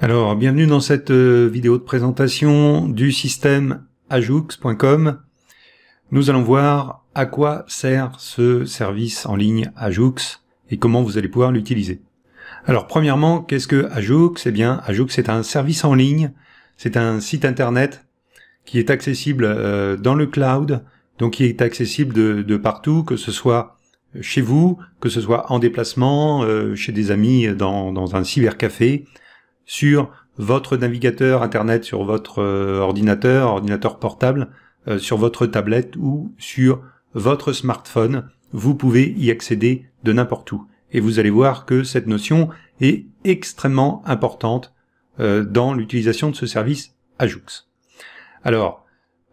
Alors, bienvenue dans cette euh, vidéo de présentation du système ajoux.com. Nous allons voir à quoi sert ce service en ligne Ajoux et comment vous allez pouvoir l'utiliser. Alors, premièrement, qu'est-ce que Ajoux Eh bien, Ajoux c'est un service en ligne, c'est un site internet qui est accessible euh, dans le cloud, donc qui est accessible de, partout, que ce soit chez vous, que ce soit en déplacement, euh, chez des amis dans un cybercafé, sur votre navigateur Internet, sur votre euh, ordinateur, ordinateur portable, euh, sur votre tablette ou sur votre smartphone. Vous pouvez y accéder de n'importe où. Et vous allez voir que cette notion est extrêmement importante euh, dans l'utilisation de ce service Ajoux. Alors,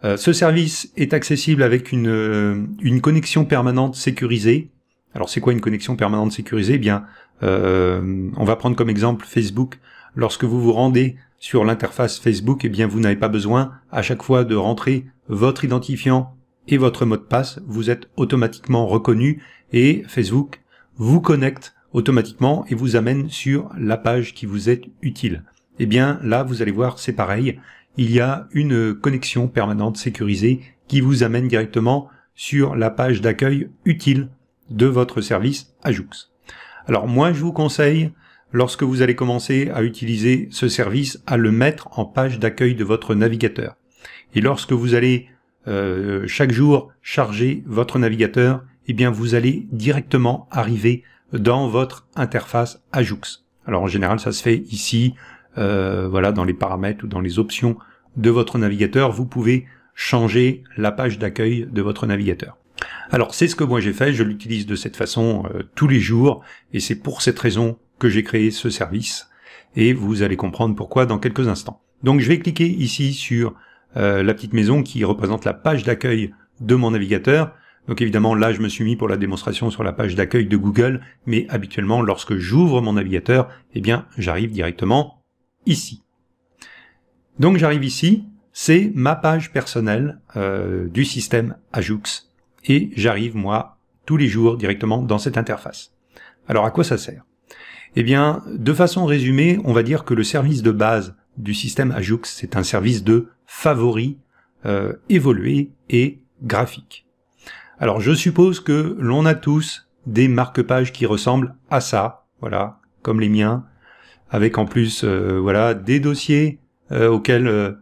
ce service est accessible avec une, connexion permanente sécurisée. Alors c'est quoi une connexion permanente sécurisée eh Bien, on va prendre comme exemple Facebook lorsque vous vous rendez sur l'interface Facebook, eh bien, vous n'avez pas besoin à chaque fois de rentrer votre identifiant et votre mot de passe. Vous êtes automatiquement reconnu et Facebook vous connecte automatiquement et vous amène sur la page qui vous est utile. Eh bien, là, vous allez voir, c'est pareil. Il y a une connexion permanente sécurisée qui vous amène directement sur la page d'accueil utile de votre service Ajoux. Alors moi, je vous conseille lorsque vous allez commencer à utiliser ce service, à le mettre en page d'accueil de votre navigateur. Et lorsque vous allez euh, chaque jour charger votre navigateur, eh bien vous allez directement arriver dans votre interface Ajoux. Alors en général, ça se fait ici, euh, voilà, dans les paramètres ou dans les options de votre navigateur, vous pouvez changer la page d'accueil de votre navigateur. Alors c'est ce que moi j'ai fait, je l'utilise de cette façon euh, tous les jours, et c'est pour cette raison que j'ai créé ce service et vous allez comprendre pourquoi dans quelques instants. Donc je vais cliquer ici sur euh, la petite maison qui représente la page d'accueil de mon navigateur. Donc évidemment là je me suis mis pour la démonstration sur la page d'accueil de Google, mais habituellement lorsque j'ouvre mon navigateur, eh bien j'arrive directement ici. Donc j'arrive ici, c'est ma page personnelle euh, du système Ajoux, et j'arrive moi tous les jours directement dans cette interface. Alors à quoi ça sert eh bien, de façon résumée, on va dire que le service de base du système Ajoux, c'est un service de favoris euh, évolué et graphique. Alors je suppose que l'on a tous des marque-pages qui ressemblent à ça, voilà, comme les miens, avec en plus euh, voilà des dossiers euh, auxquels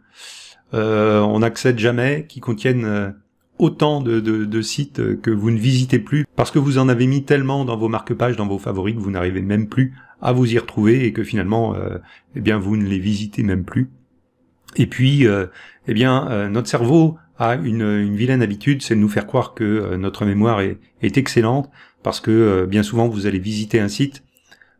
on n'accède jamais, qui contiennent autant de, sites que vous ne visitez plus parce que vous en avez mis tellement dans vos marque-pages, dans vos favoris que vous n'arrivez même plus à vous y retrouver et que finalement, euh, eh bien, vous ne les visitez même plus. Et puis, euh, eh bien, euh, notre cerveau a une, vilaine habitude, c'est de nous faire croire que notre mémoire est, est, excellente parce que bien souvent vous allez visiter un site,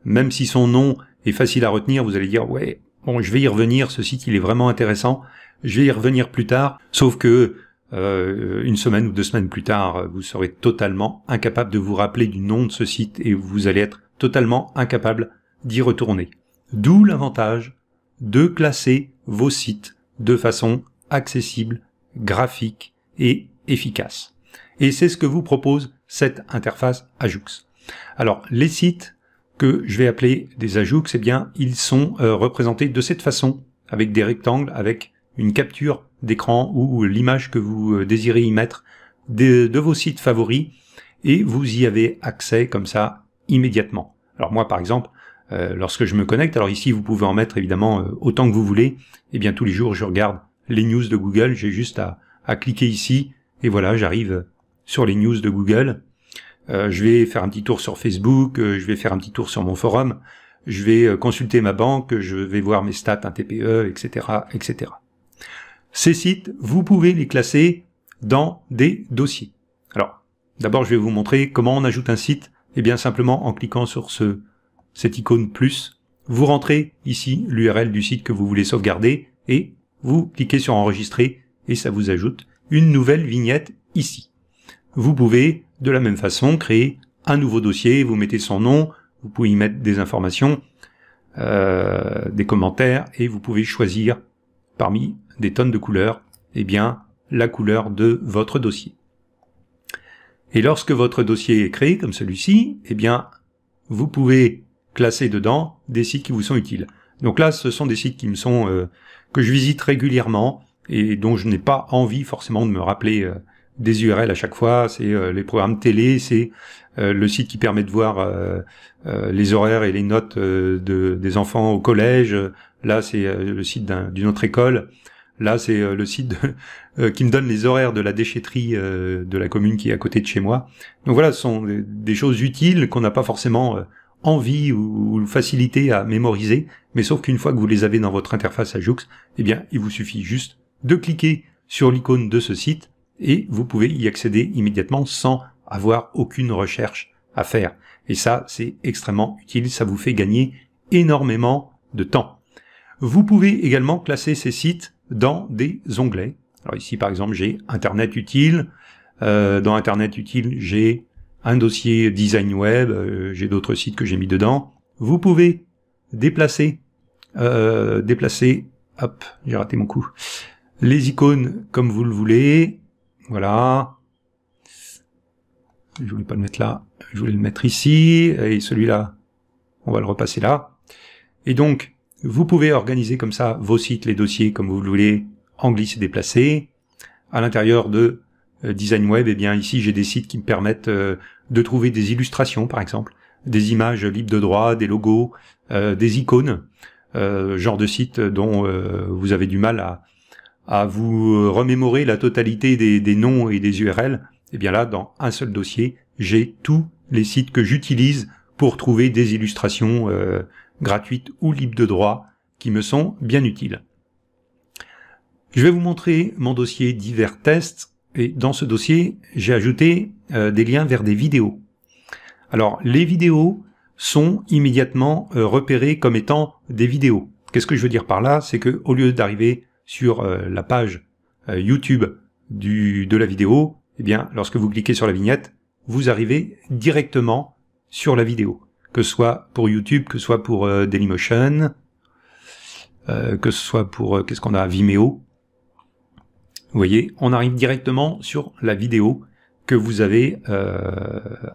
même si son nom est facile à retenir, vous allez dire ouais, bon, je vais y revenir, ce site il est vraiment intéressant, je vais y revenir plus tard. Sauf que euh, une semaine ou deux semaines plus tard, vous serez totalement incapable de vous rappeler du nom de ce site et vous allez être totalement incapable d'y retourner. D'où l'avantage de classer vos sites de façon accessible, graphique et efficace. Et c'est ce que vous propose cette interface Ajux. Alors, les sites que je vais appeler des Ajoux, eh bien, ils sont euh, représentés de cette façon, avec des rectangles, avec une capture d'écran ou l'image que vous euh, désirez y mettre de, vos sites favoris et vous y avez accès comme ça immédiatement. Alors moi par exemple, euh, lorsque je me connecte, alors ici vous pouvez en mettre évidemment euh, autant que vous voulez, et eh bien tous les jours je regarde les news de Google, j'ai juste à, cliquer ici et voilà j'arrive sur les news de Google. je vais faire un petit tour sur Facebook, je vais faire un petit tour sur mon forum, je vais consulter ma banque, je vais voir mes stats, un TPE, etc. etc. Ces sites, vous pouvez les classer dans des dossiers. Alors, d'abord, je vais vous montrer comment on ajoute un site. Eh bien, simplement en cliquant sur ce, cette icône plus, vous rentrez ici l'URL du site que vous voulez sauvegarder et vous cliquez sur enregistrer et ça vous ajoute une nouvelle vignette ici. Vous pouvez de la même façon créer un nouveau dossier, vous mettez son nom, vous pouvez y mettre des informations, euh, des commentaires et vous pouvez choisir parmi des tonnes de couleurs, eh bien, la couleur de votre dossier. Et lorsque votre dossier est créé comme celui-ci, eh bien, vous pouvez classer dedans des sites qui vous sont utiles. Donc là, ce sont des sites qui me sont euh, que je visite régulièrement et dont je n'ai pas envie forcément de me rappeler euh, des URL à chaque fois. C'est euh, les programmes télé, c'est le site qui permet de voir les horaires et les notes des enfants au collège. Là, c'est le site d'une autre école. Là, c'est euh, le site euh, qui me donne les horaires de la déchetterie euh, de la commune qui est à côté de chez moi. Donc voilà, ce sont des, choses utiles qu'on n'a pas forcément envie ou, facilité à mémoriser, mais sauf qu'une fois que vous les avez dans votre interface Ajoux, eh bien, il vous suffit juste de cliquer sur l'icône de ce site et vous pouvez y accéder immédiatement sans avoir aucune recherche à faire. Et ça, c'est extrêmement utile, ça vous fait gagner énormément de temps. Vous pouvez également classer ces sites dans des onglets. Alors ici, par exemple, j'ai Internet utile. Euh, dans Internet utile, j'ai un dossier design web, euh, j'ai d'autres sites que j'ai mis dedans. Vous pouvez déplacer, euh, déplacer, hop, j'ai raté mon coup, les icônes comme vous le voulez. Voilà. Je voulais pas le mettre là, je voulais le mettre ici, et celui-là, on va le repasser là. Et donc, vous pouvez organiser comme ça vos sites, les dossiers comme vous le voulez, en glisse et déplacer. À l'intérieur de euh, Design Web, et eh bien ici j'ai des sites qui me permettent euh, de trouver des illustrations par exemple, des images libres de droit, des logos, euh, des icônes, genre de site dont vous avez du mal à, vous remémorer la totalité des, des noms et des URL. Et eh bien là, dans un seul dossier, j'ai tous les sites que j'utilise pour trouver des illustrations euh, gratuites ou libres de droit qui me sont bien utiles. Je vais vous montrer mon dossier divers tests et dans ce dossier j'ai ajouté euh, des liens vers des vidéos. Alors les vidéos sont immédiatement euh, repérées comme étant des vidéos. Qu'est-ce que je veux dire par là C'est que au lieu d'arriver sur la page YouTube du, de la vidéo, eh bien lorsque vous cliquez sur la vignette, vous arrivez directement sur la vidéo, que ce soit pour YouTube, que ce soit pour euh, Dailymotion, euh, que ce soit pour euh, qu'est-ce qu'on a Vimeo. Vous voyez, on arrive directement sur la vidéo que vous avez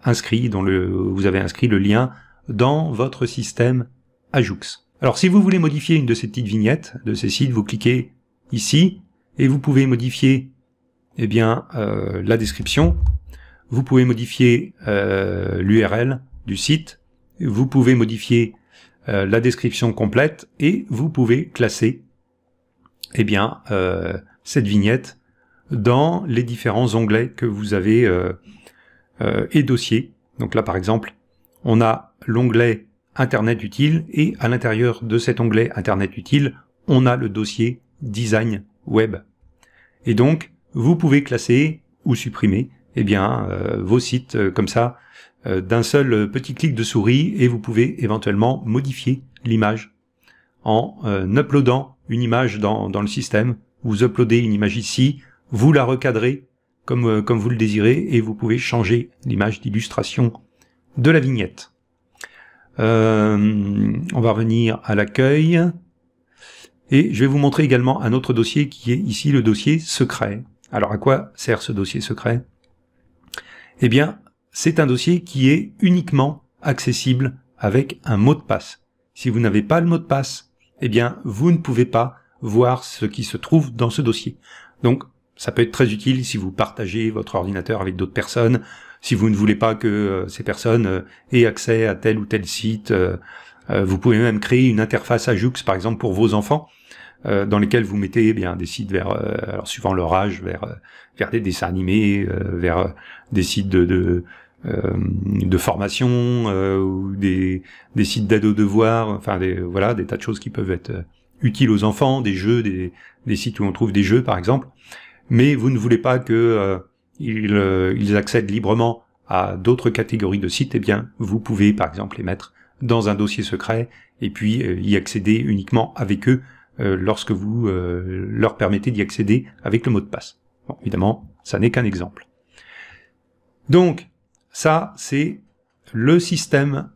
inscrit dont vous avez inscrit le lien dans votre système Ajoux. Alors si vous voulez modifier une de ces petites vignettes de ces sites, vous cliquez ici et vous pouvez modifier eh bien la description vous pouvez modifier euh, l'URL du site, vous pouvez modifier euh, la description complète et vous pouvez classer eh bien, euh, cette vignette dans les différents onglets que vous avez et dossiers. Donc là, par exemple, on a l'onglet Internet utile et à l'intérieur de cet onglet Internet utile, on a le dossier Design Web. Et donc, vous pouvez classer ou supprimer eh bien, euh, vos sites euh, comme ça euh, d'un seul petit clic de souris et vous pouvez éventuellement modifier l'image en uploadant une image dans, dans, le système. Vous uploadez une image ici, vous la recadrez comme, comme vous le désirez et vous pouvez changer l'image d'illustration de la vignette. on va revenir à l'accueil. Et je vais vous montrer également un autre dossier qui est ici le dossier secret. Alors à quoi sert ce dossier secret eh bien, c'est un dossier qui est uniquement accessible avec un mot de passe. Si vous n'avez pas le mot de passe, eh bien, vous ne pouvez pas voir ce qui se trouve dans ce dossier. Donc, ça peut être très utile si vous partagez votre ordinateur avec d'autres personnes, si vous ne voulez pas que euh, ces personnes euh, aient accès à tel ou tel site. Euh, vous pouvez même créer une interface Ajoux, par exemple, pour vos enfants, euh, dans lesquels vous mettez eh bien des sites vers, euh, alors suivant leur âge, vers euh, des dessins animés, vers des sites de, de formation ou des, des sites aux devoirs, enfin des, voilà des tas de choses qui peuvent être utiles aux enfants, des jeux, des, sites où on trouve des jeux par exemple. Mais vous ne voulez pas que ils, accèdent librement à d'autres catégories de sites, et eh bien vous pouvez par exemple les mettre dans un dossier secret et puis y accéder uniquement avec eux euh, lorsque vous euh, leur permettez d'y accéder avec le mot de passe. Bon, évidemment, ça n'est qu'un exemple. Donc, ça, c'est le système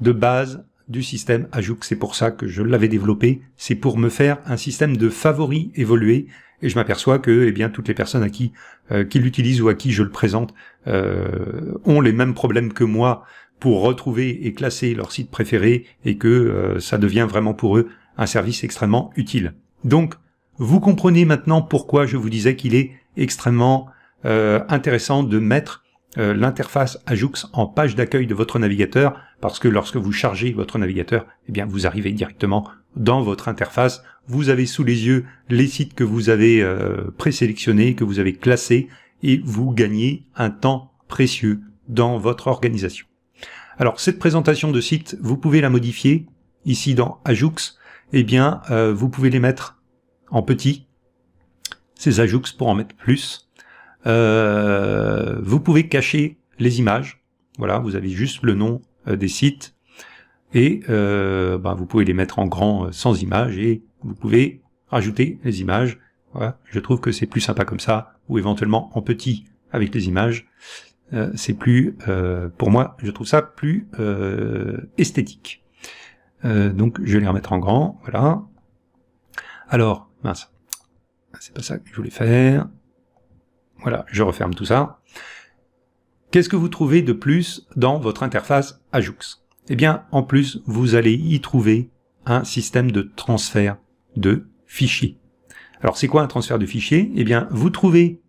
de base du système Ajoux. C'est pour ça que je l'avais développé. C'est pour me faire un système de favoris évolué. Et je m'aperçois que, eh bien, toutes les personnes à qui, euh, qui l'utilisent ou à qui je le présente ont les mêmes problèmes que moi pour retrouver et classer leur site préféré et que ça devient vraiment pour eux un service extrêmement utile. Donc, vous comprenez maintenant pourquoi je vous disais qu'il est extrêmement euh, intéressant de mettre euh, l'interface Ajoux en page d'accueil de votre navigateur, parce que lorsque vous chargez votre navigateur, eh bien, vous arrivez directement dans votre interface. Vous avez sous les yeux les sites que vous avez euh, présélectionnés, que vous avez classés, et vous gagnez un temps précieux dans votre organisation. Alors, cette présentation de site, vous pouvez la modifier ici dans Ajoux eh bien, euh, vous pouvez les mettre en petit, ces ajouts pour en mettre plus. Euh, vous pouvez cacher les images. Voilà, vous avez juste le nom euh, des sites et ben, vous pouvez les mettre en grand sans images et vous pouvez rajouter les images. Voilà, je trouve que c'est plus sympa comme ça ou éventuellement en petit avec les images. c'est plus, pour moi, je trouve ça plus esthétique. Euh, donc je vais les remettre en grand, voilà. Alors, mince, ah, c'est pas ça que je voulais faire. Voilà, je referme tout ça. Qu'est-ce que vous trouvez de plus dans votre interface Ajux Eh bien, en plus, vous allez y trouver un système de transfert de fichiers. Alors, c'est quoi un transfert de fichiers Eh bien, vous trouvez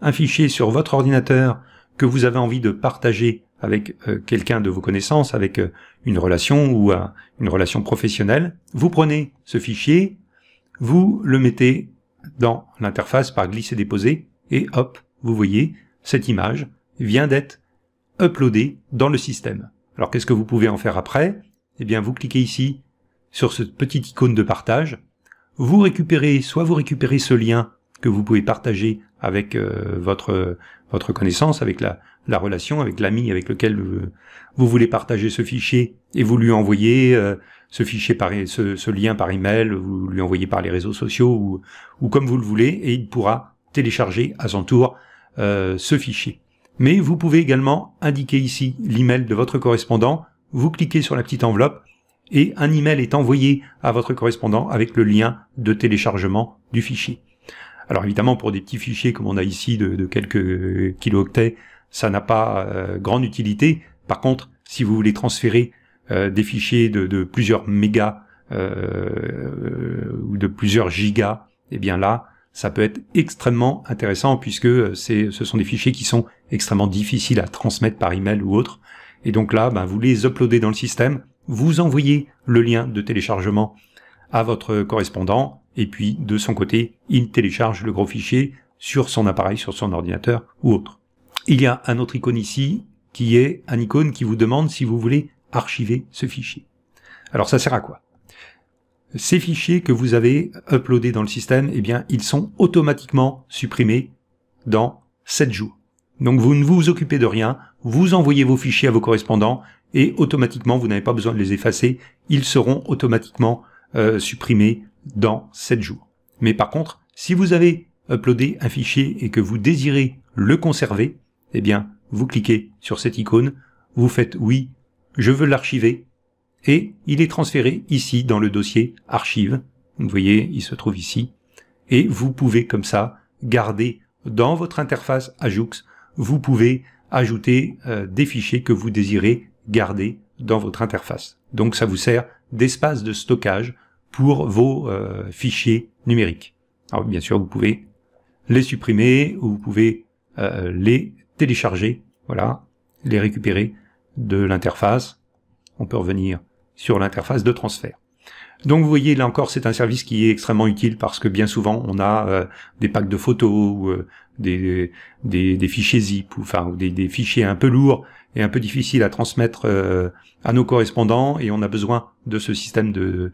un fichier sur votre ordinateur que vous avez envie de partager avec euh, quelqu'un de vos connaissances, avec euh, une relation ou une relation professionnelle, vous prenez ce fichier, vous le mettez dans l'interface par glisser-déposer, et hop, vous voyez, cette image vient d'être uploadée dans le système. Alors qu'est-ce que vous pouvez en faire après Eh bien, vous cliquez ici sur cette petite icône de partage, vous récupérez, soit vous récupérez ce lien que vous pouvez partager avec euh, votre votre connaissance, avec la, la relation, avec l'ami avec lequel vous, voulez partager ce fichier et vous lui envoyez euh, ce fichier par ce, ce, lien par email, vous lui envoyez par les réseaux sociaux ou, ou comme vous le voulez et il pourra télécharger à son tour euh, ce fichier. Mais vous pouvez également indiquer ici l'email de votre correspondant, vous cliquez sur la petite enveloppe et un email est envoyé à votre correspondant avec le lien de téléchargement du fichier. Alors évidemment, pour des petits fichiers comme on a ici de, de quelques kilooctets, ça n'a pas euh, grande utilité. Par contre, si vous voulez transférer euh, des fichiers de, plusieurs mégas euh, ou de plusieurs gigas, eh bien là, ça peut être extrêmement intéressant puisque ce sont des fichiers qui sont extrêmement difficiles à transmettre par email ou autre. Et donc là, ben, vous les uploadez dans le système, vous envoyez le lien de téléchargement à votre correspondant et puis de son côté, il télécharge le gros fichier sur son appareil, sur son ordinateur ou autre. Il y a un autre icône ici qui est un icône qui vous demande si vous voulez archiver ce fichier. Alors ça sert à quoi Ces fichiers que vous avez uploadés dans le système, eh bien, ils sont automatiquement supprimés dans 7 jours. Donc vous ne vous occupez de rien, vous envoyez vos fichiers à vos correspondants et automatiquement, vous n'avez pas besoin de les effacer, ils seront automatiquement euh, supprimés dans 7 jours. Mais par contre, si vous avez uploadé un fichier et que vous désirez le conserver, eh bien, vous cliquez sur cette icône, vous faites oui, je veux l'archiver, et il est transféré ici dans le dossier archive. Vous voyez, il se trouve ici. Et vous pouvez comme ça garder dans votre interface Ajoux, vous pouvez ajouter euh, des fichiers que vous désirez garder dans votre interface. Donc ça vous sert d'espace de stockage pour vos euh, fichiers numériques. Alors bien sûr, vous pouvez les supprimer ou vous pouvez euh, les télécharger, voilà, les récupérer de l'interface. On peut revenir sur l'interface de transfert. Donc vous voyez, là encore, c'est un service qui est extrêmement utile parce que bien souvent, on a euh, des packs de photos ou des, des, fichiers zip, ou, enfin, des, fichiers un peu lourds et un peu difficiles à transmettre à nos correspondants, et on a besoin de ce système de,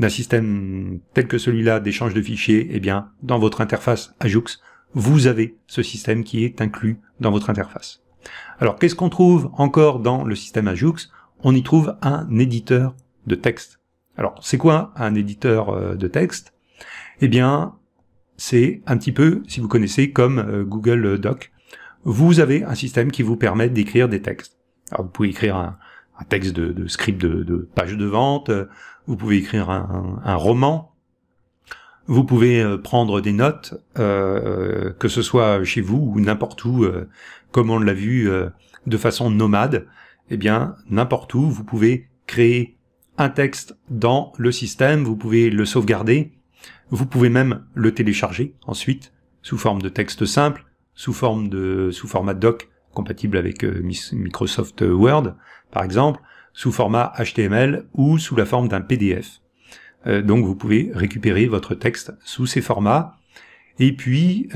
d'un système tel que celui-là d'échange de fichiers, et eh bien, dans votre interface Ajux vous avez ce système qui est inclus dans votre interface. Alors, qu'est-ce qu'on trouve encore dans le système Ajux On y trouve un éditeur de texte. Alors, c'est quoi un éditeur euh, de texte Eh bien, c'est un petit peu, si vous connaissez, comme euh, Google Doc. Vous avez un système qui vous permet d'écrire des textes. Alors, vous pouvez écrire un, un texte de, script de, page de vente, vous pouvez écrire un, roman, vous pouvez euh, prendre des notes, euh, euh, que ce soit chez vous ou n'importe où, comme on l'a vu de façon nomade, eh bien n'importe où, vous pouvez créer un texte dans le système, vous pouvez le sauvegarder, vous pouvez même le télécharger ensuite, sous forme de texte simple, sous forme de sous format doc compatible avec euh, Microsoft euh, Word, par exemple, sous format HTML ou sous la forme d'un PDF. Euh, donc vous pouvez récupérer votre texte sous ces formats. Et puis,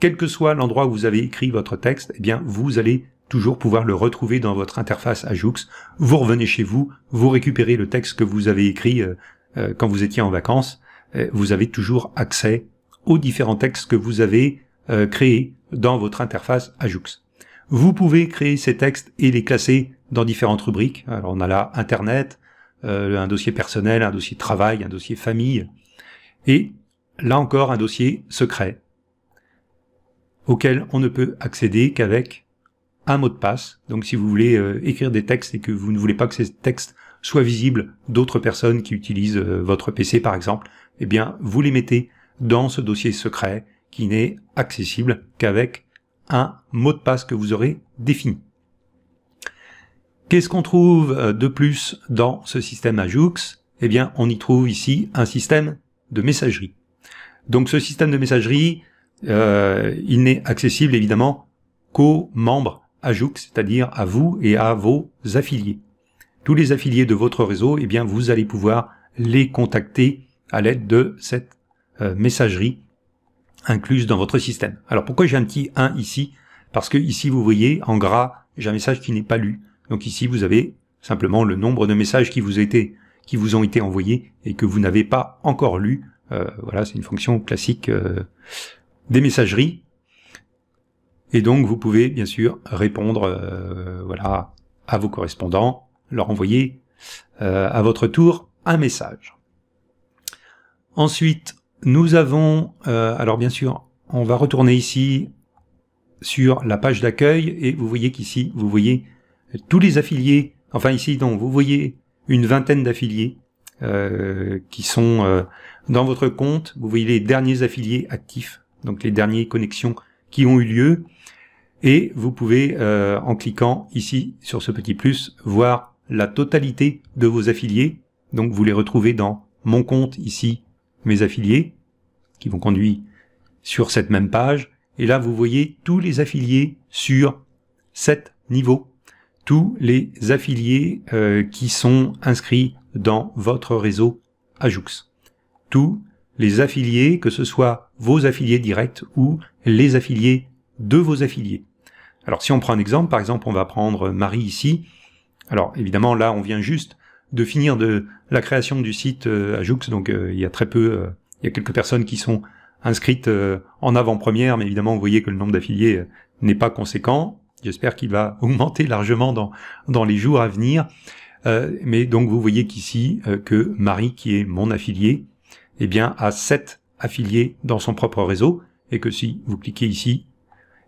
quel que soit l'endroit où vous avez écrit votre texte, eh bien vous allez toujours pouvoir le retrouver dans votre interface Ajux. Vous revenez chez vous, vous récupérez le texte que vous avez écrit quand vous étiez en vacances. vous avez toujours accès aux différents textes que vous avez créés dans votre interface Ajux. Vous pouvez créer ces textes et les classer dans différentes rubriques. Alors on a là Internet, euh, un dossier personnel, un dossier travail, un dossier famille, et là encore un dossier secret, auquel on ne peut accéder qu'avec un mot de passe. Donc si vous voulez euh, écrire des textes et que vous ne voulez pas que ces textes soient visibles d'autres personnes qui utilisent euh, votre PC par exemple, eh bien vous les mettez dans ce dossier secret qui n'est accessible qu'avec un mot de passe que vous aurez défini. Qu'est-ce qu'on trouve euh, de plus dans ce système Ajoux Eh bien, on y trouve ici un système de messagerie. Donc ce système de messagerie, euh, il n'est accessible évidemment qu'aux membres Ajoux, c'est-à-dire à vous et à vos affiliés. Tous les affiliés de votre réseau, eh bien, vous allez pouvoir les contacter à l'aide de cette euh, messagerie incluse dans votre système. Alors pourquoi j'ai un petit 1 ici Parce que ici, vous voyez, en gras, j'ai un message qui n'est pas lu. Donc ici, vous avez simplement le nombre de messages qui vous, étaient, qui vous ont été envoyés et que vous n'avez pas encore lu. Euh, voilà, c'est une fonction classique euh, des messageries. Et donc, vous pouvez bien sûr répondre euh, voilà, à vos correspondants, leur envoyer à votre tour un message. Ensuite, nous avons, euh, alors bien sûr, on va retourner ici sur la page d'accueil et vous voyez qu'ici, vous voyez tous les affiliés, enfin ici, donc, vous voyez une vingtaine d'affiliés euh, qui sont euh, dans votre compte. Vous voyez les derniers affiliés actifs, donc les dernières connexions qui ont eu lieu. Et vous pouvez, en cliquant ici sur ce petit plus, voir la totalité de vos affiliés. Donc vous les retrouvez dans mon compte ici mes affiliés, qui vont conduire sur cette même page. Et là, vous voyez tous les affiliés sur sept niveaux. Tous les affiliés euh, qui sont inscrits dans votre réseau Ajoux. Tous les affiliés, que ce soit vos affiliés directs ou les affiliés de vos affiliés. Alors si on prend un exemple, par exemple on va prendre Marie ici. Alors évidemment là on vient juste de finir de la création du site Ajux, euh, Donc euh, il y a très peu, euh, il y a quelques personnes qui sont inscrites en avant-première, mais évidemment vous voyez que le nombre d'affiliés n'est pas conséquent. J'espère qu'il va augmenter largement dans, les jours à venir. mais donc vous voyez qu'ici que Marie, qui est mon affilié, eh bien a sept affiliés dans son propre réseau, et que si vous cliquez ici,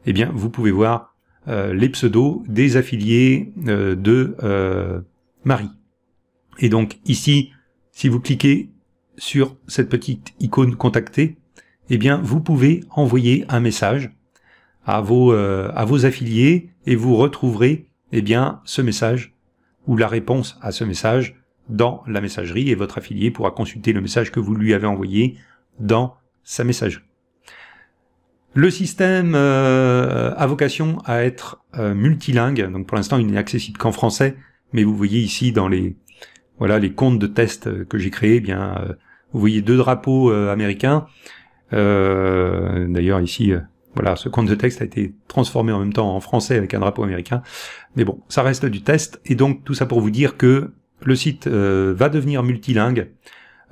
eh bien vous pouvez voir les pseudos des affiliés de Marie. Et donc ici, si vous cliquez sur cette petite icône contacter, eh bien vous pouvez envoyer un message à vos, euh, à vos affiliés et vous retrouverez eh bien ce message ou la réponse à ce message dans la messagerie et votre affilié pourra consulter le message que vous lui avez envoyé dans sa messagerie. Le système euh, a vocation à être euh, multilingue, donc pour l'instant il n'est accessible qu'en français, mais vous voyez ici dans les, voilà les comptes de test euh, que j'ai créés. Eh bien, euh, vous voyez deux drapeaux euh, américains. D'ailleurs ici, voilà, ce compte de texte a été transformé en même temps en français avec un drapeau américain. Mais bon, ça reste du test. Et donc tout ça pour vous dire que le site va devenir multilingue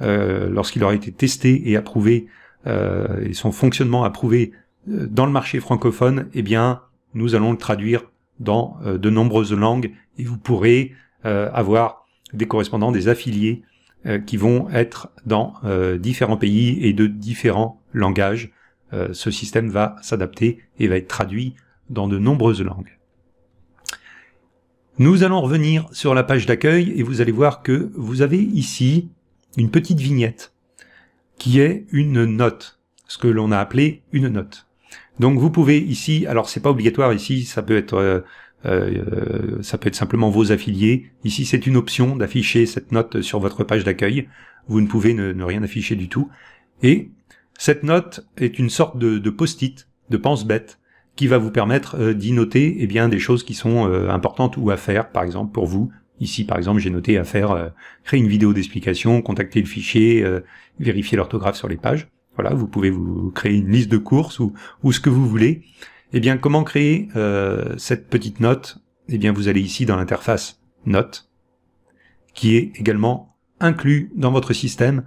lorsqu'il aura été testé et approuvé et son fonctionnement approuvé dans le marché francophone. Eh bien, nous allons le traduire dans de nombreuses langues et vous pourrez avoir des correspondants, des affiliés euh, qui vont être dans euh, différents pays et de différents langages. Euh, ce système va s'adapter et va être traduit dans de nombreuses langues. Nous allons revenir sur la page d'accueil et vous allez voir que vous avez ici une petite vignette qui est une note, ce que l'on a appelé une note. Donc vous pouvez ici, alors c'est pas obligatoire ici, ça peut être euh, euh, ça peut être simplement vos affiliés. Ici, c'est une option d'afficher cette note sur votre page d'accueil. Vous ne pouvez ne, rien afficher du tout. Et cette note est une sorte de, post-it, de pense-bête, qui va vous permettre euh, d'y noter eh bien, des choses qui sont importantes ou à faire, par exemple, pour vous. Ici, par exemple, j'ai noté à faire créer une vidéo d'explication, contacter le fichier, vérifier l'orthographe sur les pages. Voilà, vous pouvez vous créer une liste de courses ou ce que vous voulez. Eh bien, comment créer euh, cette petite note Eh bien, vous allez ici dans l'interface Note, qui est également inclus dans votre système,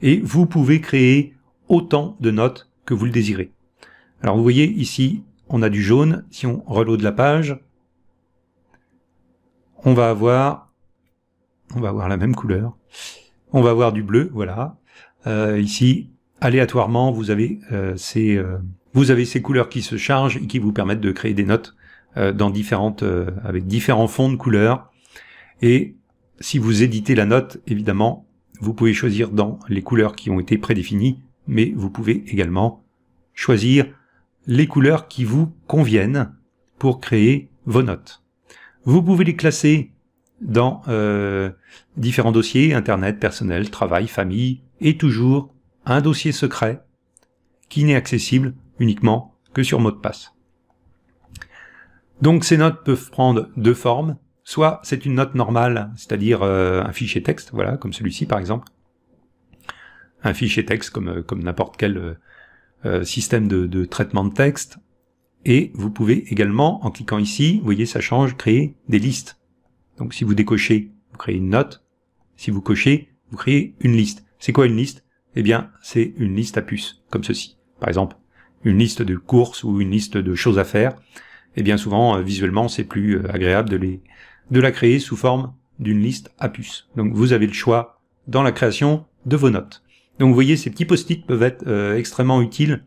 et vous pouvez créer autant de notes que vous le désirez. Alors vous voyez ici, on a du jaune. Si on reload la page, on va avoir, on va avoir la même couleur. On va avoir du bleu, voilà. Euh, ici, aléatoirement, vous avez euh, ces, vous avez ces couleurs qui se chargent et qui vous permettent de créer des notes euh, dans différentes, euh, avec différents fonds de couleurs. Et si vous éditez la note, évidemment, vous pouvez choisir dans les couleurs qui ont été prédéfinies, mais vous pouvez également choisir les couleurs qui vous conviennent pour créer vos notes. Vous pouvez les classer dans euh, différents dossiers, internet, personnel, travail, famille, et toujours un dossier secret qui n'est accessible uniquement que sur mot de passe. Donc ces notes peuvent prendre deux formes, soit c'est une note normale, c'est-à-dire euh, un fichier texte, voilà, comme celui-ci par exemple, un fichier texte comme, euh, comme n'importe quel euh, système de, de, traitement de texte, et vous pouvez également, en cliquant ici, vous voyez ça change, créer des listes. Donc si vous décochez, vous créez une note, si vous cochez, vous créez une liste. C'est quoi une liste Eh bien, c'est une liste à puces, comme ceci. Par exemple, une liste de courses ou une liste de choses à faire. Et bien souvent, euh, visuellement, c'est plus euh, agréable de, les, de la créer sous forme d'une liste à puce. Donc vous avez le choix dans la création de vos notes. Donc vous voyez, ces petits post-it peuvent être euh, extrêmement utiles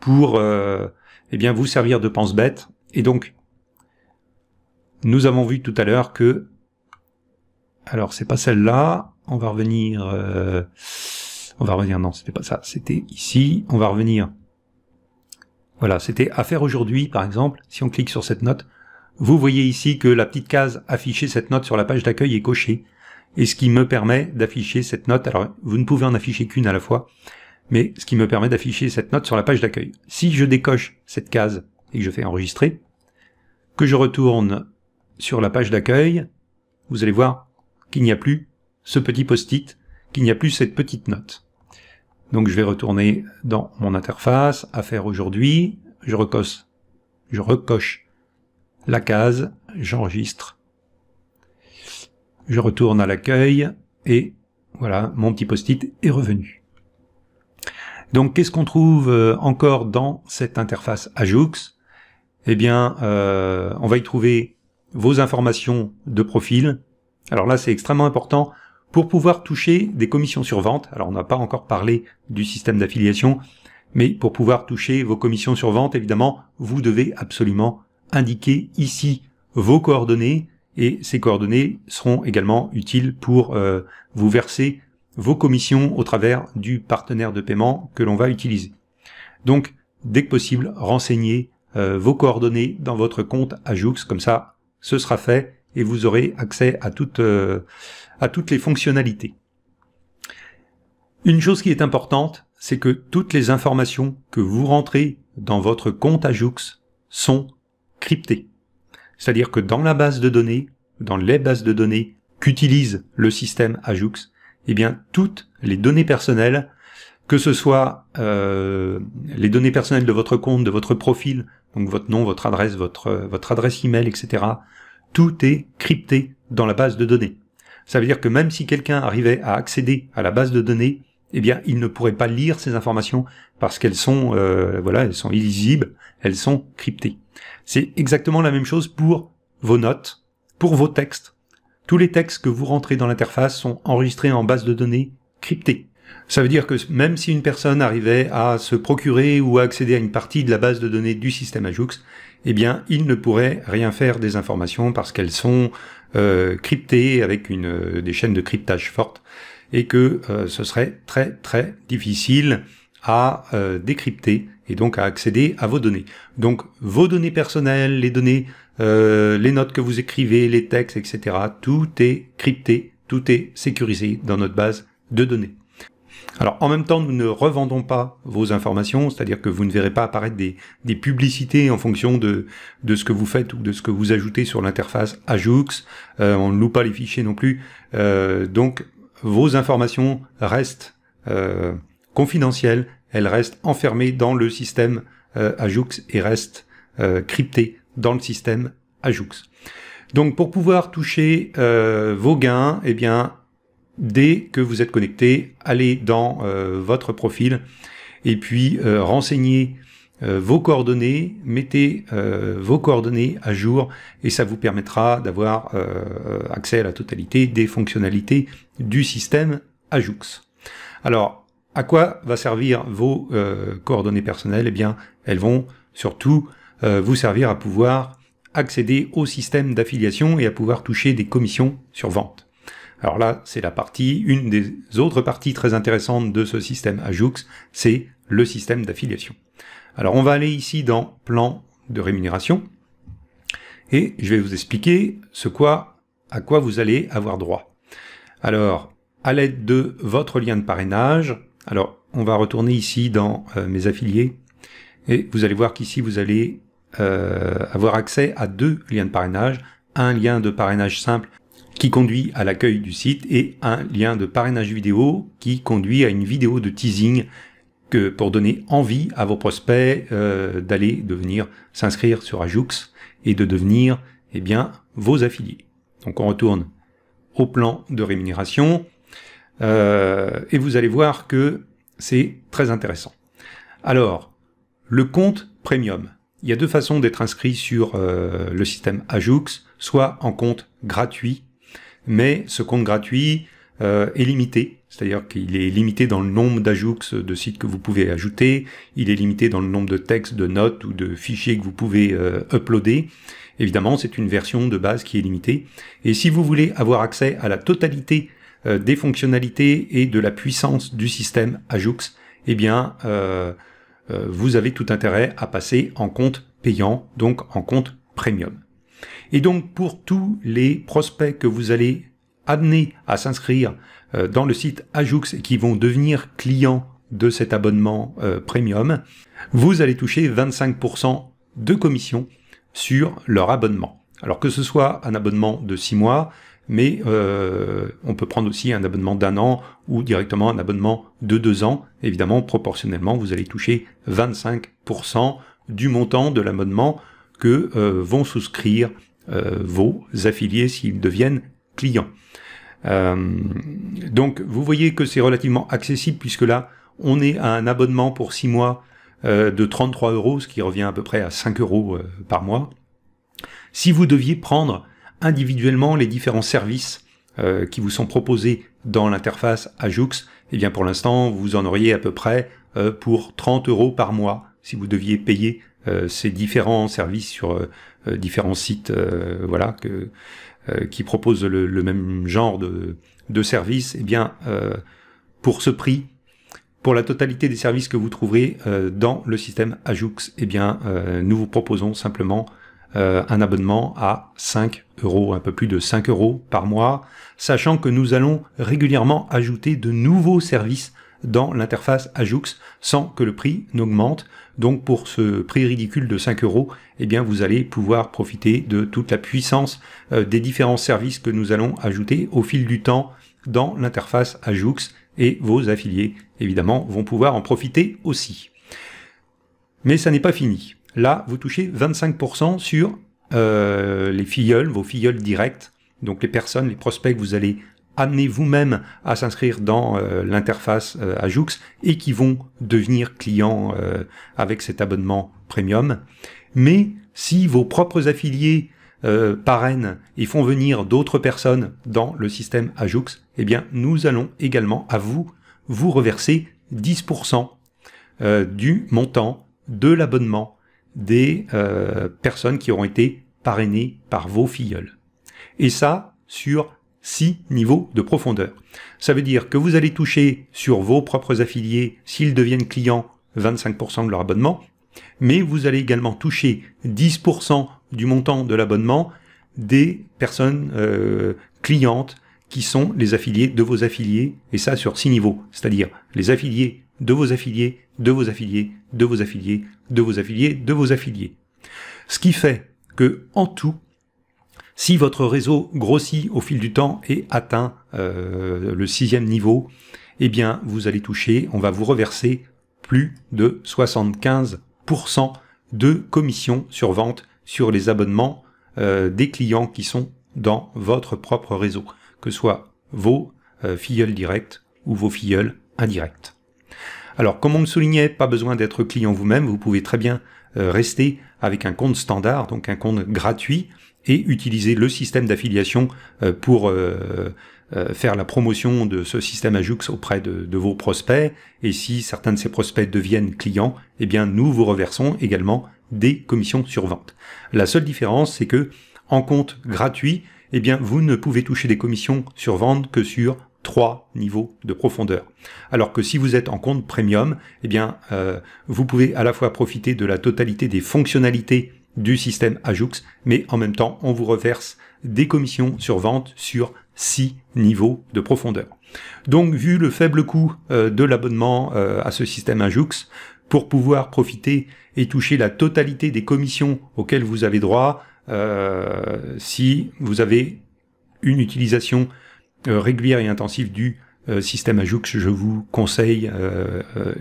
pour eh bien vous servir de pense-bête. Et donc, nous avons vu tout à l'heure que... Alors, c'est pas celle-là. On va revenir... on va revenir... Non, c'était pas ça. C'était ici. On va revenir voilà, c'était à faire aujourd'hui, par exemple. Si on clique sur cette note, vous voyez ici que la petite case afficher cette note sur la page d'accueil est cochée. Et ce qui me permet d'afficher cette note, alors vous ne pouvez en afficher qu'une à la fois, mais ce qui me permet d'afficher cette note sur la page d'accueil. Si je décoche cette case et que je fais enregistrer, que je retourne sur la page d'accueil, vous allez voir qu'il n'y a plus ce petit post-it, qu'il n'y a plus cette petite note. Donc je vais retourner dans mon interface, à faire aujourd'hui, je recoche, je recoche la case, j'enregistre. Je retourne à l'accueil et voilà, mon petit post-it est revenu. Donc qu'est-ce qu'on trouve euh, encore dans cette interface Ajoux Eh bien, euh, on va y trouver vos informations de profil. Alors là, c'est extrêmement important pour pouvoir toucher des commissions sur vente. Alors on n'a pas encore parlé du système d'affiliation, mais pour pouvoir toucher vos commissions sur vente, évidemment, vous devez absolument indiquer ici vos coordonnées et ces coordonnées seront également utiles pour euh, vous verser vos commissions au travers du partenaire de paiement que l'on va utiliser. Donc, dès que possible, renseignez euh, vos coordonnées dans votre compte Ajoux, comme ça, ce sera fait et vous aurez accès à toutes, euh, à toutes les fonctionnalités. Une chose qui est importante, c'est que toutes les informations que vous rentrez dans votre compte Ajux sont cryptées. C'est-à-dire que dans la base de données, dans les bases de données qu'utilise le système Ajux, eh bien toutes les données personnelles, que ce soit euh, les données personnelles de votre compte, de votre profil, donc votre nom, votre adresse, votre, votre adresse email, etc., tout est crypté dans la base de données. Ça veut dire que même si quelqu'un arrivait à accéder à la base de données, eh bien, il ne pourrait pas lire ces informations parce qu'elles sont, euh, voilà, elles sont illisibles, elles sont cryptées. C'est exactement la même chose pour vos notes, pour vos textes. Tous les textes que vous rentrez dans l'interface sont enregistrés en base de données cryptée. Ça veut dire que même si une personne arrivait à se procurer ou à accéder à une partie de la base de données du système Ajoux, eh bien, il ne pourrait rien faire des informations parce qu'elles sont euh, cryptées avec une, euh, des chaînes de cryptage fortes et que euh, ce serait très très difficile à décrypter et donc à accéder à vos données. Donc vos données personnelles, les données, les notes que vous écrivez, les textes, etc. Tout est crypté, tout est sécurisé dans notre base de données. Alors en même temps, nous ne revendons pas vos informations, c'est-à-dire que vous ne verrez pas apparaître des, des publicités en fonction de, de, ce que vous faites ou de ce que vous ajoutez sur l'interface Ajoux. Euh, on ne loue pas les fichiers non plus. Euh, donc vos informations restent euh, confidentielles, elles restent enfermées dans le système Ajoux et restent cryptées dans le système Ajoux. Donc pour pouvoir toucher vos gains, eh bien dès que vous êtes connecté, allez dans euh, votre profil et puis euh, renseignez euh, vos coordonnées, mettez vos coordonnées à jour et ça vous permettra d'avoir accès à la totalité des fonctionnalités du système Ajoux. Alors, à quoi va servir vos coordonnées personnelles Eh bien, elles vont surtout vous servir à pouvoir accéder au système d'affiliation et à pouvoir toucher des commissions sur vente. Alors là, c'est la partie, une des autres parties très intéressantes de ce système Ajoux, c'est le système d'affiliation. Alors on va aller ici dans plan de rémunération et je vais vous expliquer ce quoi, à quoi vous allez avoir droit. Alors, à l'aide de votre lien de parrainage, alors on va retourner ici dans euh, mes affiliés et vous allez voir qu'ici vous allez euh, avoir accès à deux liens de parrainage, un lien de parrainage simple qui conduit à l'accueil du site et un lien de parrainage vidéo qui conduit à une vidéo de teasing que pour donner envie à vos prospects euh, d'aller devenir s'inscrire sur Ajoux et de devenir eh bien vos affiliés. Donc on retourne au plan de rémunération euh, et vous allez voir que c'est très intéressant. Alors le compte premium. Il y a deux façons d'être inscrit sur euh, le système Ajoux, soit en compte gratuit mais ce compte gratuit euh, est limité, c'est-à-dire qu'il est limité dans le nombre d'ajouts de sites que vous pouvez ajouter, il est limité dans le nombre de textes, de notes ou de fichiers que vous pouvez euh, uploader. Évidemment, c'est une version de base qui est limitée. Et si vous voulez avoir accès à la totalité euh, des fonctionnalités et de la puissance du système Ajoux, eh bien, vous avez tout intérêt à passer en compte payant, donc en compte premium. Et donc pour tous les prospects que vous allez amener à s'inscrire euh, dans le site Ajoux et qui vont devenir clients de cet abonnement euh, premium, vous allez toucher 25% de commission sur leur abonnement. Alors que ce soit un abonnement de 6 mois, mais euh, on peut prendre aussi un abonnement d'un an ou directement un abonnement de deux ans. Évidemment, proportionnellement, vous allez toucher 25% du montant de l'abonnement que vont souscrire euh, vos affiliés s'ils deviennent clients. Euh, donc vous voyez que c'est relativement accessible puisque là on est à un abonnement pour 6 mois euh, de 33 euros, ce qui revient à peu près à 5 euros par mois. Si vous deviez prendre individuellement les différents services qui vous sont proposés dans l'interface Ajoux, eh bien pour l'instant vous en auriez à peu près pour 30 euros par mois si vous deviez payer euh, ces différents services sur euh, euh, différents sites, voilà, qui proposent le, même genre de, services, eh bien, pour ce prix, pour la totalité des services que vous trouverez dans le système Ajoux, eh bien, nous vous proposons simplement un abonnement à 5 euros, un peu plus de 5 euros par mois, sachant que nous allons régulièrement ajouter de nouveaux services dans l'interface Ajoux sans que le prix n'augmente. Donc pour ce prix ridicule de 5 euros, eh bien vous allez pouvoir profiter de toute la puissance euh, des différents services que nous allons ajouter au fil du temps dans l'interface Ajoux et vos affiliés, évidemment, vont pouvoir en profiter aussi. Mais ça n'est pas fini. Là, vous touchez 25% sur euh, les filleuls, vos filleuls directs, donc les personnes, les prospects que vous allez amener vous-même à s'inscrire dans euh, l'interface euh, Ajoux et qui vont devenir clients euh, avec cet abonnement premium. Mais si vos propres affiliés parrainent et font venir d'autres personnes dans le système Ajoux, eh bien nous allons également à vous vous reverser 10% du montant de l'abonnement des personnes qui auront été parrainées par vos filleuls. Et ça sur 6 niveaux de profondeur. Ça veut dire que vous allez toucher sur vos propres affiliés, s'ils deviennent clients, 25% de leur abonnement, mais vous allez également toucher 10% du montant de l'abonnement des personnes euh, clientes qui sont les affiliés de vos affiliés, et ça sur 6 niveaux, c'est-à-dire les affiliés de vos affiliés, de vos affiliés, de vos affiliés, de vos affiliés, de vos affiliés. Ce qui fait que, en tout, si votre réseau grossit au fil du temps et atteint euh, le sixième niveau, eh bien, vous allez toucher, on va vous reverser plus de 75% de commission sur vente sur les abonnements euh, des clients qui sont dans votre propre réseau, que ce soit vos euh, filleuls directs ou vos filleuls indirects. Alors, comme on le soulignait, pas besoin d'être client vous-même, vous pouvez très bien rester avec un compte standard, donc un compte gratuit, et utiliser le système d'affiliation euh, pour euh, euh, faire la promotion de ce système Ajux auprès de, vos prospects. Et si certains de ces prospects deviennent clients, eh bien nous vous reversons également des commissions sur vente. La seule différence, c'est que en compte gratuit, eh bien vous ne pouvez toucher des commissions sur vente que sur trois niveaux de profondeur. Alors que si vous êtes en compte premium, eh bien, vous pouvez à la fois profiter de la totalité des fonctionnalités du système Ajoux, mais en même temps, on vous reverse des commissions sur vente sur 6 niveaux de profondeur. Donc, vu le faible coût euh, de l'abonnement euh, à ce système Ajoux, pour pouvoir profiter et toucher la totalité des commissions auxquelles vous avez droit, euh, si vous avez une utilisation régulière et intensive du système Ajoux, je vous conseille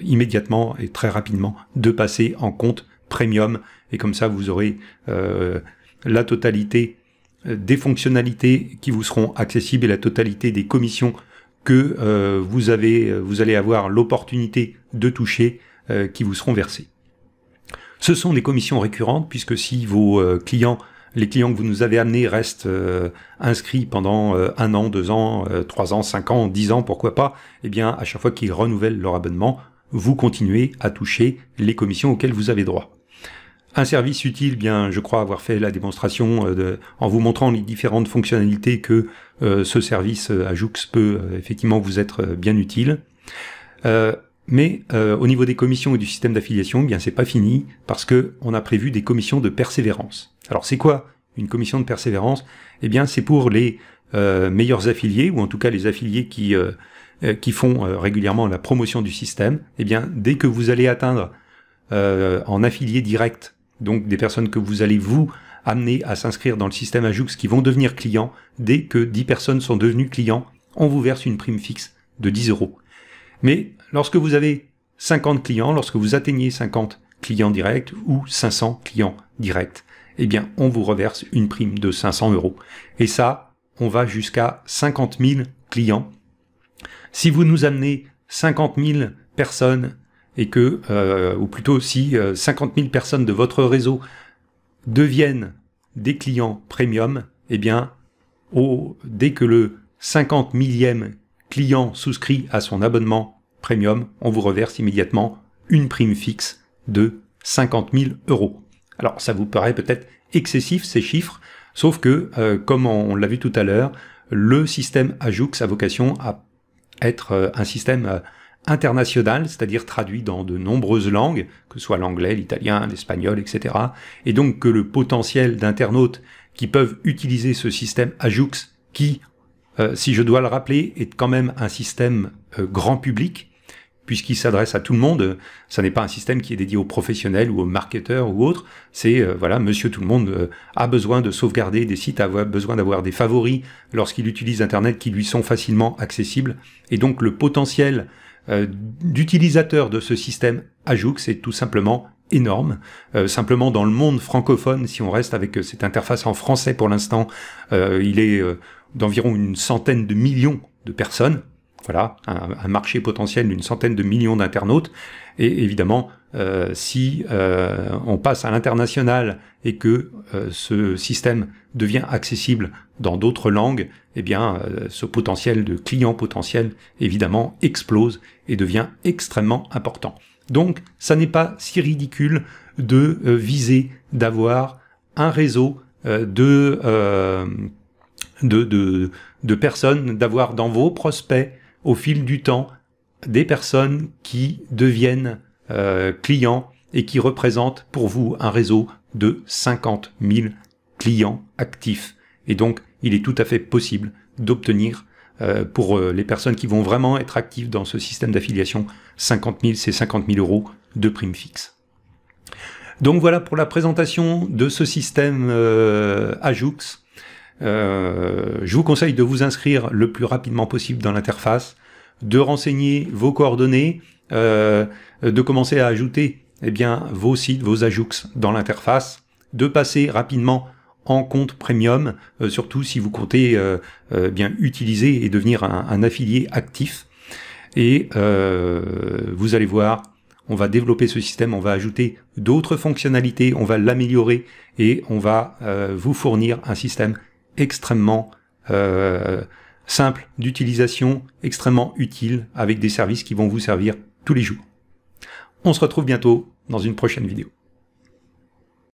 immédiatement et très rapidement de passer en compte premium et comme ça vous aurez euh, la totalité euh, des fonctionnalités qui vous seront accessibles et la totalité des commissions que euh, vous avez, vous allez avoir l'opportunité de toucher qui vous seront versées. Ce sont des commissions récurrentes puisque si vos clients, les clients que vous nous avez amenés restent inscrits pendant un an, deux ans, trois ans, cinq ans, dix ans, pourquoi pas, eh bien à chaque fois qu'ils renouvellent leur abonnement, vous continuez à toucher les commissions auxquelles vous avez droit un service utile, eh bien, je crois avoir fait la démonstration euh, de, en vous montrant les différentes fonctionnalités que euh, ce service euh, Ajux peut effectivement vous être bien utile. Mais au niveau des commissions et du système d'affiliation, eh bien c'est pas fini parce que on a prévu des commissions de persévérance. Alors c'est quoi une commission de persévérance Eh bien c'est pour les meilleurs affiliés ou en tout cas les affiliés qui qui font régulièrement la promotion du système. Eh bien dès que vous allez atteindre en affilié direct donc des personnes que vous allez vous amener à s'inscrire dans le système Ajoux qui vont devenir clients. Dès que 10 personnes sont devenues clients, on vous verse une prime fixe de 10 euros. Mais lorsque vous avez 50 clients, lorsque vous atteignez 50 clients directs ou 500 clients directs, eh bien, on vous reverse une prime de 500 euros. Et ça, on va jusqu'à 50 000 clients. Si vous nous amenez 50 000 personnes et que, euh, ou plutôt si 50 euh, 000 personnes de votre réseau deviennent des clients premium, eh bien, au, dès que le 50 millième client souscrit à son abonnement premium, on vous reverse immédiatement une prime fixe de 50 000 euros. Alors ça vous paraît peut-être excessif ces chiffres, sauf que, euh, comme on, l'a vu tout à l'heure, le système Ajoux sa vocation à être un système international, c'est-à-dire traduit dans de nombreuses langues, que ce soit l'anglais, l'italien, l'espagnol, etc. Et donc que le potentiel d'internautes qui peuvent utiliser ce système Ajoux, qui, euh, si je dois le rappeler, est quand même un système euh, grand public, puisqu'il s'adresse à tout le monde. Ça n'est pas un système qui est dédié aux professionnels ou aux marketeurs ou autres. C'est euh, voilà, Monsieur tout le monde a besoin de sauvegarder des sites, a besoin d'avoir des favoris lorsqu'il utilise Internet qui lui sont facilement accessibles. Et donc le potentiel euh, d'utilisateurs de ce système Ajoux c'est tout simplement énorme. Euh, simplement dans le monde francophone, si on reste avec euh, cette interface en français pour l'instant, il est d'environ une centaine de millions de personnes voilà, un, marché potentiel d'une centaine de millions d'internautes. Et évidemment, euh, si euh, on passe à l'international et que euh, ce système devient accessible dans d'autres langues, eh bien, ce potentiel de clients potentiel, évidemment, explose et devient extrêmement important. Donc, ça n'est pas si ridicule de viser d'avoir un réseau de, de, de personnes, d'avoir dans vos prospects au fil du temps des personnes qui deviennent euh, clients et qui représentent pour vous un réseau de 50 000 clients actifs. Et donc, il est tout à fait possible d'obtenir euh, pour euh, les personnes qui vont vraiment être actives dans ce système d'affiliation 50 000, c'est 50 000 euros de prime fixe. Donc voilà pour la présentation de ce système Ajoux. Euh, je vous conseille de vous inscrire le plus rapidement possible dans l'interface, de renseigner vos coordonnées, euh, de commencer à ajouter eh bien, vos sites, vos ajouts dans l'interface, de passer rapidement en compte premium, euh, surtout si vous comptez bien utiliser et devenir un, un affilié actif. Et vous allez voir, on va développer ce système, on va ajouter d'autres fonctionnalités, on va l'améliorer et on va vous fournir un système extrêmement euh, simple d'utilisation, extrêmement utile, avec des services qui vont vous servir tous les jours. On se retrouve bientôt dans une prochaine vidéo.